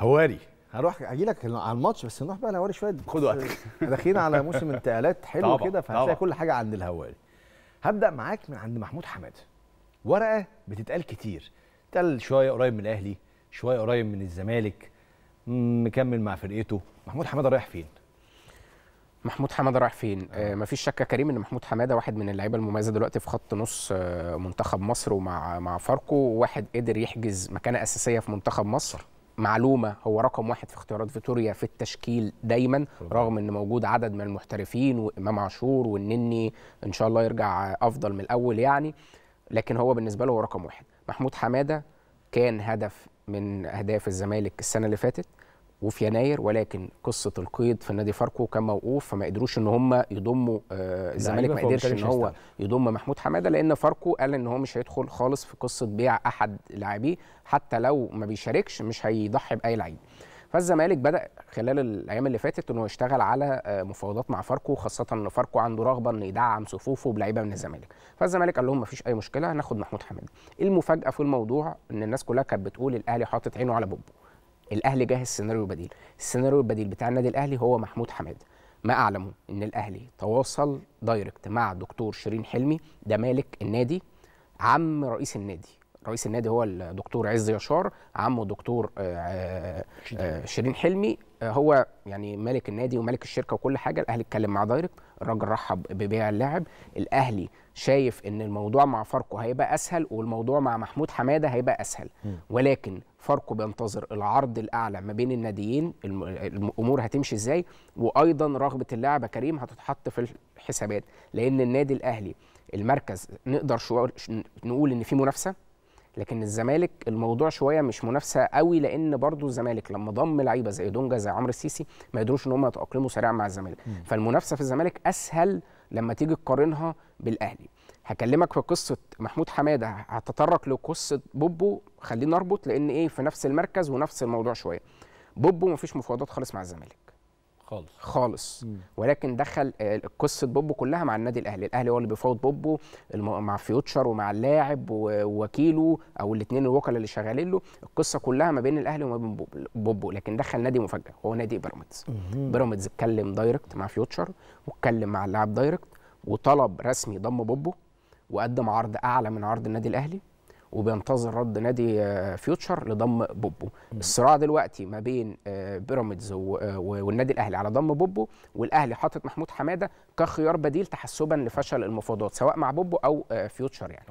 هواري هروح اجي لك على الماتش بس نروح بقى الهواري شويه خد وقتك داخلين على موسم انتقالات حلو كده فهتلاقي كل حاجه عند الهواري هبدا معاك من عند محمود حماده ورقه بتتقال كتير تقال شويه قريب من الاهلي شويه قريب من الزمالك مكمل مع فرقته محمود حماده رايح فين محمود حماده رايح فين؟ آه. آه، مفيش شك كريم ان محمود حماده واحد من اللعيبه المميزه دلوقتي في خط نص آه، منتخب مصر ومع مع فاركو واحد قدر يحجز مكانه اساسيه في منتخب مصر معلومه هو رقم واحد في اختيارات فيتوريا في التشكيل دايما رغم ان موجود عدد من المحترفين وامام عاشور والنني ان شاء الله يرجع افضل من الاول يعني لكن هو بالنسبه له هو رقم واحد محمود حماده كان هدف من اهداف الزمالك السنه اللي فاتت وفي يناير ولكن قصه القيد في نادي فاركو كان موقوف فما قدروش ان هم يضموا آه، الزمالك ما قدرش ان هو يضم محمود حماده لان فاركو قال ان هو مش هيدخل خالص في قصه بيع احد لاعبيه حتى لو ما بيشاركش مش هيضحي باي لعيب فالزمالك بدا خلال الايام اللي فاتت انه يشتغل على آه، مفاوضات مع فاركو خاصه ان فاركو عنده رغبه انه يدعم صفوفه بلعيبه من الزمالك فالزمالك قال لهم ما فيش اي مشكله هناخد محمود حماده المفاجاه في الموضوع ان الناس كلها كانت بتقول الاهلي حاطط عينه على بوبو الاهلي جاهز سيناريو بديل السيناريو البديل بتاع النادي الاهلي هو محمود حماده ما اعلمه ان الاهلي تواصل دايركت مع دكتور شيرين حلمي ده مالك النادي عم رئيس النادي رئيس النادي هو الدكتور عز يشار عمه الدكتور آه، آه، شيرين حلمي آه، هو يعني مالك النادي ومالك الشركه وكل حاجه الاهلي اتكلم مع دايركت الراجل رحب ببيع اللاعب الاهلي شايف ان الموضوع مع فاركو هيبقى اسهل والموضوع مع محمود حماده هيبقى اسهل ولكن فاركو بينتظر العرض الاعلى ما بين الناديين الامور هتمشي ازاي وايضا رغبه اللاعب كريم هتتحط في الحسابات لان النادي الاهلي المركز نقدر شو... نقول ان في منافسه لكن الزمالك الموضوع شويه مش منافسه قوي لان برضو الزمالك لما ضم لعيبه زي دونجا زي عمرو السيسي ما يقدروش ان هم يتاقلموا سريعا مع الزمالك فالمنافسه في الزمالك اسهل لما تيجي تقارنها بالاهلي هكلمك في قصه محمود حماده هتطرق لقصه بوبو خلينا نربط لان ايه في نفس المركز ونفس الموضوع شويه بوبو مفيش مفاوضات خالص مع الزمالك خالص خالص مم. ولكن دخل آه، قصه بوبو كلها مع النادي الاهلي الاهلي هو اللي بيفاوض بوبو مع فيوتشر ومع اللاعب ووكيله او الاثنين الوكلاء اللي شغالين له القصه كلها ما بين الاهلي وما بين بوبو لكن دخل نادي مفاجاه هو نادي بيراميدز بيراميدز اتكلم دايركت مع فيوتشر واتكلم مع اللاعب دايركت وطلب رسمي ضم بوبو وقدم عرض اعلى من عرض النادي الاهلي وبينتظر رد نادي آه، فيوتشر لضم بوبو الصراع دلوقتي ما بين آه، بيراميدز آه، والنادي الاهلي على ضم بوبو والاهلي حاطط محمود حماده كخيار بديل تحسبا لفشل المفاوضات سواء مع بوبو او فيوتشر يعني